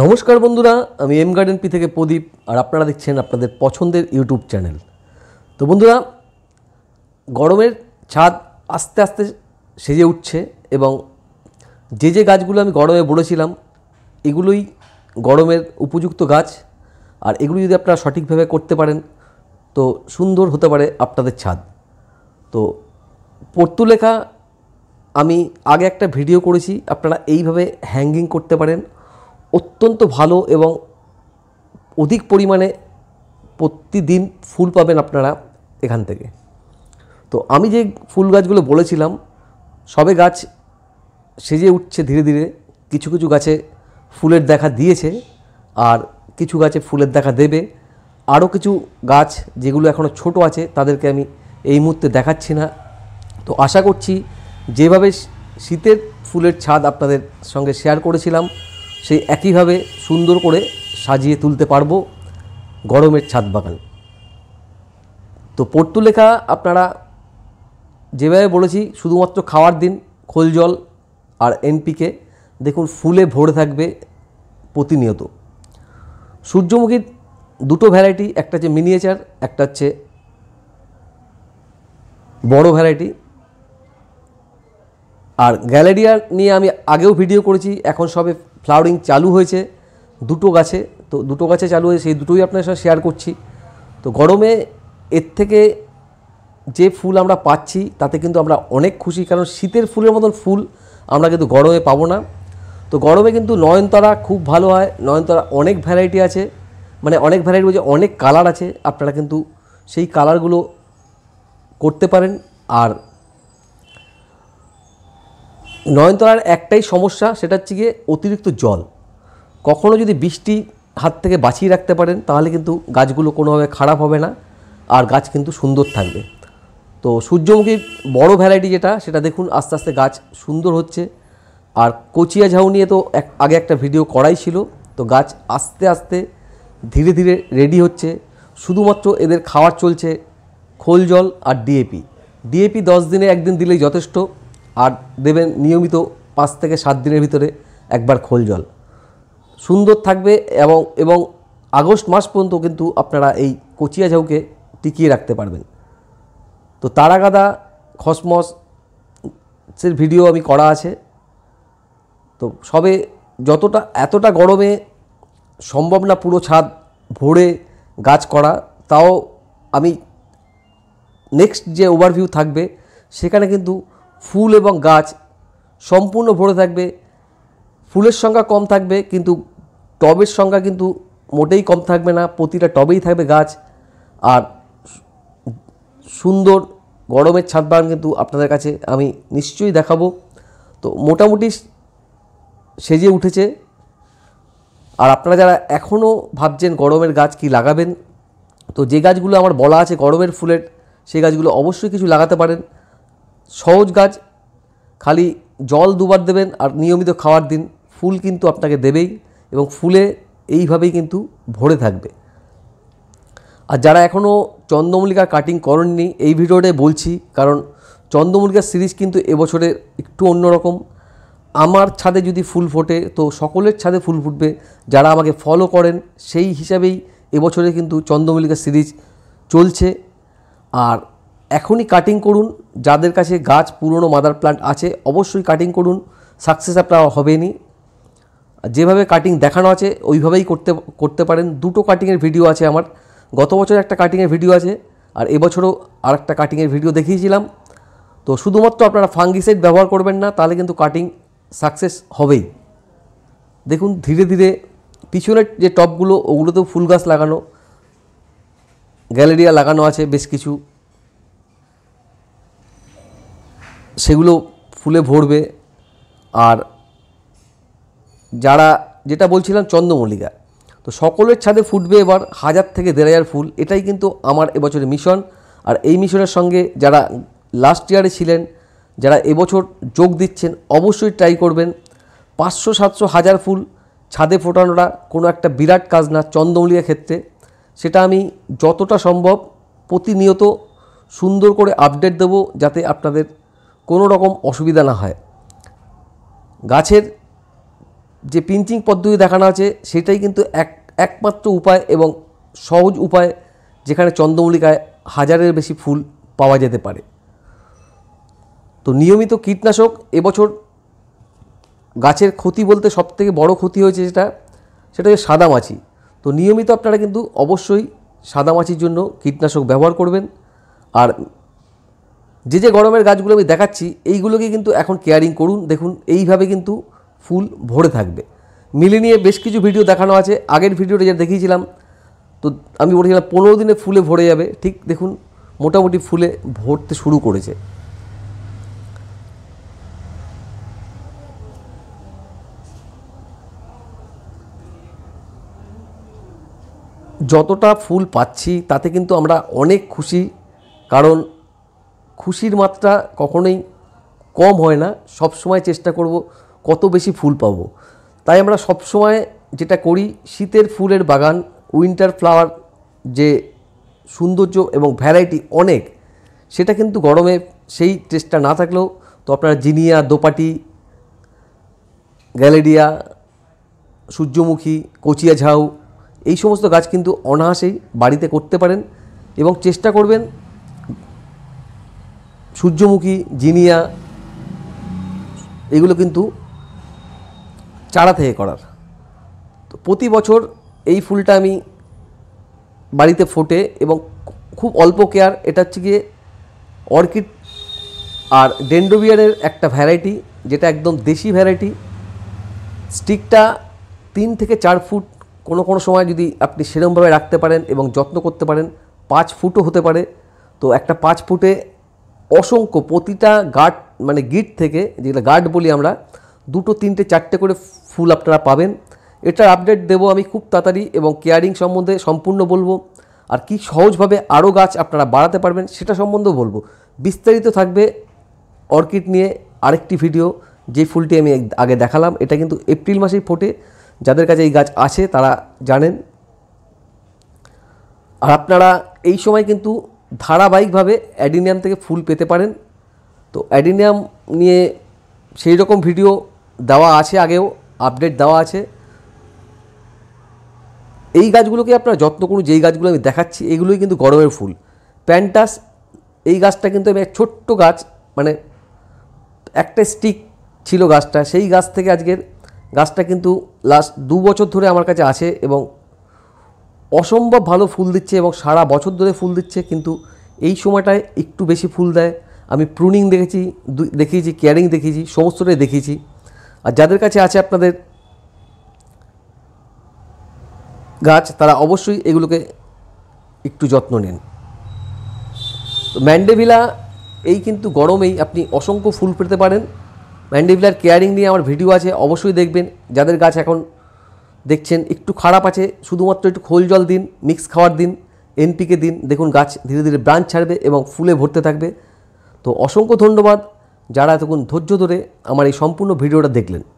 নমস্কার বন্ধুরা আমি এম গার্ডেন পি থেকে প্রদীপ আর আপনারা দেখছেন আপনাদের পছন্দের ইউটিউব চ্যানেল তো বন্ধুরা গরমের ছাদ আস্তে আস্তে সেজে উঠছে এবং যে যে গাছগুলো আমি গরমে বলেছিলাম এগুলোই গরমের উপযুক্ত গাছ আর এগুলো যদি আপনারা সঠিকভাবে করতে পারেন তো সুন্দর হতে পারে আপনাদের ছাদ তো পর্তুলেখা আমি আগে একটা ভিডিও করেছি আপনারা এইভাবে হ্যাঙ্গিং করতে পারেন অত্যন্ত ভালো এবং অধিক পরিমাণে প্রতিদিন ফুল পাবেন আপনারা এখান থেকে তো আমি যে ফুল গাছগুলো বলেছিলাম সবে গাছ সেজে উঠছে ধীরে ধীরে কিছু কিছু গাছে ফুলের দেখা দিয়েছে আর কিছু গাছে ফুলের দেখা দেবে আরও কিছু গাছ যেগুলো এখনও ছোট আছে তাদেরকে আমি এই মুহূর্তে দেখাচ্ছি না তো আশা করছি যেভাবে শীতের ফুলের ছাদ আপনাদের সঙ্গে শেয়ার করেছিলাম সেই একইভাবে সুন্দর করে সাজিয়ে তুলতে পারবো গরমের ছাদ বাগান তো লেখা আপনারা যেভাবে বলেছি শুধুমাত্র খাওয়ার দিন খোল জল আর এনপিকে দেখুন ফুলে ভরে থাকবে প্রতিনিয়ত সূর্যমুখীর দুটো ভ্যারাইটি একটা হচ্ছে মিনিয়েচার একটা হচ্ছে বড় ভ্যারাইটি আর গ্যালেরিয়া নিয়ে আমি আগেও ভিডিও করেছি এখন সবে ফ্লাওয়ারিং চালু হয়েছে দুটো গাছে তো দুটো গাছে চালু হয়েছে সেই দুটোই আপনার সাথে শেয়ার করছি তো গরমে এর থেকে যে ফুল আমরা পাচ্ছি তাতে কিন্তু আমরা অনেক খুশি কারণ শীতের ফুলের মতন ফুল আমরা কিন্তু গরমে পাবো না তো গরমে কিন্তু নয়নতারা খুব ভালো হয় নয়নতারা অনেক ভ্যারাইটি আছে মানে অনেক ভ্যারাইটি বলছে অনেক কালার আছে আপনারা কিন্তু সেই কালারগুলো করতে পারেন আর নয়নতলার একটাই সমস্যা সেটা হচ্ছে গিয়ে অতিরিক্ত জল কখনো যদি বৃষ্টি হাত থেকে বাঁচিয়ে রাখতে পারেন তাহলে কিন্তু গাছগুলো কোনোভাবে খারাপ হবে না আর গাছ কিন্তু সুন্দর থাকবে তো সূর্যমুখীর বড় ভ্যারাইটি যেটা সেটা দেখুন আস্তে আস্তে গাছ সুন্দর হচ্ছে আর কচিয়া ঝাউ নিয়ে তো এক আগে একটা ভিডিও করাই ছিল তো গাছ আস্তে আস্তে ধীরে ধীরে রেডি হচ্ছে শুধুমাত্র এদের খাওয়ার চলছে খোল জল আর ডিএপি ডিএপি দশ দিনে একদিন দিলেই যথেষ্ট আর দেবেন নিয়মিত পাঁচ থেকে সাত দিনের ভিতরে একবার খোল জল সুন্দর থাকবে এবং এবং আগস্ট মাস পর্যন্ত কিন্তু আপনারা এই কচিয়া ঝাউকে টিকিয়ে রাখতে পারবেন তো তারাগাদা খসমসের ভিডিও আমি করা আছে তো সবে যতটা এতটা গরমে সম্ভব না পুরো ছাদ ভরে গাছ করা তাও আমি নেক্সট যে ওভারভিউ থাকবে সেখানে কিন্তু ফুল এবং গাছ সম্পূর্ণ ভরে থাকবে ফুলের সংখ্যা কম থাকবে কিন্তু টবের সংখ্যা কিন্তু মোটেই কম থাকবে না প্রতিটা টবেই থাকবে গাছ আর সুন্দর গরমের ছাদ বাগান কিন্তু আপনাদের কাছে আমি নিশ্চয়ই দেখাবো তো মোটামুটি সেজে উঠেছে আর আপনারা যারা এখনও ভাবছেন গরমের গাছ কি লাগাবেন তো যে গাছগুলো আমার বলা আছে গরমের ফুলের সেই গাছগুলো অবশ্যই কিছু লাগাতে পারেন সহজ গাছ খালি জল দুবার দেবেন আর নিয়মিত খাওয়ার দিন ফুল কিন্তু আপনাকে দেবেই এবং ফুলে এইভাবেই কিন্তু ভরে থাকবে আর যারা এখনও চন্দ্রমল্লিকা কাটিং করেননি এই ভিডিওটাই বলছি কারণ চন্দ্রমল্লিকার সিরিজ কিন্তু এবছরে একটু অন্যরকম আমার ছাদে যদি ফুল ফোটে তো সকলের ছাদে ফুল ফুটবে যারা আমাকে ফলো করেন সেই হিসাবেই এবছরে কিন্তু চন্দ্রমল্লিকা সিরিজ চলছে আর এখনই কাটিং করুন যাদের কাছে গাছ পুরনো মাদার প্লান্ট আছে অবশ্যই কাটিং করুন সাকসেস আপনার হবেনি যেভাবে কাটিং দেখানো আছে ওইভাবেই করতে করতে পারেন দুটো কাটিংয়ের ভিডিও আছে আমার গত বছর একটা কাটিংয়ের ভিডিও আছে আর এবছরও আর একটা কাটিংয়ের ভিডিও দেখিয়েছিলাম তো শুধুমাত্র আপনারা ফাঙ্গিসাইড ব্যবহার করবেন না তাহলে কিন্তু কাটিং সাকসেস হবেই দেখুন ধীরে ধীরে পিছনের যে টপগুলো ওগুলোতেও ফুল গাছ লাগানো গ্যালেরিয়া লাগানো আছে বেশ কিছু সেগুলো ফুলে ভরবে আর যারা যেটা বলছিলাম চন্দ্রমল্লিকা তো সকলের ছাদে ফুটবে এবার হাজার থেকে দেড় হাজার ফুল এটাই কিন্তু আমার এবছরের মিশন আর এই মিশনের সঙ্গে যারা লাস্ট ইয়ারে ছিলেন যারা এবছর যোগ দিচ্ছেন অবশ্যই ট্রাই করবেন পাঁচশো সাতশো হাজার ফুল ছাদে ফোটানোটা কোনো একটা বিরাট কাজ না চন্দ্রমল্লিকার ক্ষেত্রে সেটা আমি যতটা সম্ভব প্রতিনিয়ত সুন্দর করে আপডেট দেব যাতে আপনাদের কোনো রকম অসুবিধা না হয় গাছের যে পিঞ্চিং পদ্ধতি দেখানো আছে সেটাই কিন্তু এক একমাত্র উপায় এবং সহজ উপায় যেখানে চন্দ্রমল্লিকায় হাজারের বেশি ফুল পাওয়া যেতে পারে তো নিয়মিত কীটনাশক এবছর গাছের ক্ষতি বলতে সবথেকে বড় ক্ষতি হয়েছে যেটা সেটা হচ্ছে সাদামাছি তো নিয়মিত আপনারা কিন্তু অবশ্যই সাদামাছির জন্য কীটনাশক ব্যবহার করবেন আর যে যে গরমের গাছগুলো আমি দেখাচ্ছি এইগুলোকে কিন্তু এখন কেয়ারিং করুন দেখুন এইভাবে কিন্তু ফুল ভরে থাকবে মিলে নিয়ে বেশ কিছু ভিডিও দেখানো আছে আগের ভিডিওটা যেটা দেখিয়েছিলাম তো আমি বলেছিলাম পনেরো দিনে ফুলে ভরে যাবে ঠিক দেখুন মোটামুটি ফুলে ভরতে শুরু করেছে যতটা ফুল পাচ্ছি তাতে কিন্তু আমরা অনেক খুশি কারণ খুশির মাত্রা কখনোই কম হয় না সব সময় চেষ্টা করব কত বেশি ফুল পাবো তাই আমরা সব সময় যেটা করি শীতের ফুলের বাগান উইন্টার ফ্লাওয়ার যে সৌন্দর্য এবং ভ্যারাইটি অনেক সেটা কিন্তু গরমে সেই টেস্টটা না থাকলেও তো আপনারা জিনিয়া দোপাটি গ্যালেরিয়া সূর্যমুখী কচিয়া ঝাউ এই সমস্ত গাছ কিন্তু অনায়াসেই বাড়িতে করতে পারেন এবং চেষ্টা করবেন সূর্যমুখী জিনিয়া এগুলো কিন্তু চারা থেকে করার তো প্রতি বছর এই ফুলটা আমি বাড়িতে ফোটে এবং খুব অল্প কেয়ার এটা হচ্ছে গিয়ে অর্কিড আর ডেন্ডোবিয়ারের একটা ভ্যারাইটি যেটা একদম দেশি ভ্যারাইটি স্টিকটা তিন থেকে চার ফুট কোনো কোনো সময় যদি আপনি সেরমভাবে রাখতে পারেন এবং যত্ন করতে পারেন পাঁচ ফুটও হতে পারে তো একটা পাঁচ ফুটে অসংখ্য প্রতিটা গার্ড মানে গিট থেকে যেটা গার্ড বলি আমরা দুটো তিনটে চারটে করে ফুল আপনারা পাবেন এটার আপডেট দেব আমি খুব তাড়াতাড়ি এবং কেয়ারিং সম্বন্ধে সম্পূর্ণ বলবো আর কি সহজভাবে আরও গাছ আপনারা বাড়াতে পারবেন সেটা সম্বন্ধেও বলবো বিস্তারিত থাকবে অর্কিড নিয়ে আরেকটি ভিডিও যে ফুলটি আমি আগে দেখালাম এটা কিন্তু এপ্রিল মাসেই ফোটে যাদের কাছে এই গাছ আছে তারা জানেন আর আপনারা এই সময় কিন্তু ধারাবাহিকভাবে অ্যাডিনিয়াম থেকে ফুল পেতে পারেন তো অ্যাডিনিয়াম নিয়ে সেই রকম ভিডিও দেওয়া আছে আগেও আপডেট দেওয়া আছে এই গাছগুলোকে আপনারা যত্ন করুন যেই গাছগুলো আমি দেখাচ্ছি এগুলোই কিন্তু গরমের ফুল প্যান্টাস এই গাছটা কিন্তু আমি এক ছোট্ট গাছ মানে একটা স্টিক ছিল গাছটা সেই গাছ থেকে আজকের গাছটা কিন্তু লাস্ট দু বছর ধরে আমার কাছে আছে এবং অসম্ভব ভালো ফুল দিচ্ছে এবং সারা বছর ধরে ফুল দিচ্ছে কিন্তু এই সময়টায় একটু বেশি ফুল দেয় আমি প্রুনিং দেখেছি দেখিয়েছি কেয়ারিং দেখিয়েছি সমস্তটাই দেখিয়েছি আর যাদের কাছে আছে আপনাদের গাছ তারা অবশ্যই এগুলোকে একটু যত্ন নেন তো ম্যান্ডেভিলা এই কিন্তু গরমেই আপনি অসংখ্য ফুল পেতে পারেন ম্যান্ডেভিলার কেয়ারিং নিয়ে আমার ভিডিও আছে অবশ্যই দেখবেন যাদের গাছ এখন দেখছেন একটু খারাপ আছে শুধুমাত্র একটু খোল জল দিন মিক্স খাওয়ার দিন এনপিকে দিন দেখুন গাছ ধীরে ধীরে ব্রাঞ্চ ছাড়বে এবং ফুলে ভরতে থাকবে তো অসংখ্য ধন্যবাদ যারা এতক্ষণ ধৈর্য ধরে আমার এই সম্পূর্ণ ভিডিওটা দেখলেন